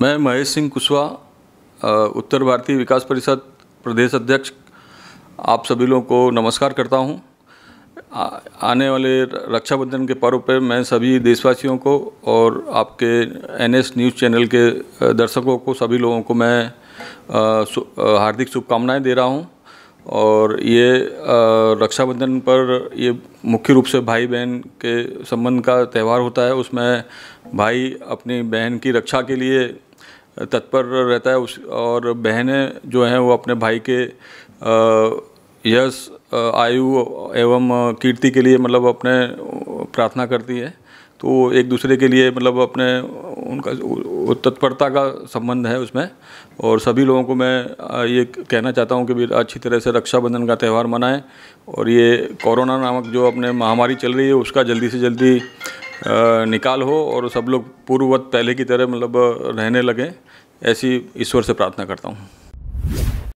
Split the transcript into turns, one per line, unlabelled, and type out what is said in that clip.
मैं महेश सिंह कुशवाहा उत्तर भारतीय विकास परिषद प्रदेश अध्यक्ष आप सभी लोगों को नमस्कार करता हूं आने वाले रक्षाबंधन के पर्व पर मैं सभी देशवासियों को और आपके एनएस न्यूज़ चैनल के दर्शकों को सभी लोगों को मैं हार्दिक शुभकामनाएं दे रहा हूं और ये रक्षाबंधन पर ये मुख्य रूप से भाई बहन के संबंध का त्यौहार होता है उसमें भाई अपनी बहन की रक्षा के लिए तत्पर रहता है उस और बहनें जो हैं वो अपने भाई के यश आयु एवं कीर्ति के लिए मतलब अपने प्रार्थना करती है तो एक दूसरे के लिए मतलब अपने उनका तत्परता का संबंध है उसमें और सभी लोगों को मैं ये कहना चाहता हूँ कि भी अच्छी तरह से रक्षाबंधन का त्यौहार मनाएं और ये कोरोना नामक जो अपने महामारी चल रही है उसका जल्दी से जल्दी निकाल हो और सब लोग पूर्ववत पहले की तरह मतलब रहने लगें ऐसी ईश्वर से प्रार्थना करता हूँ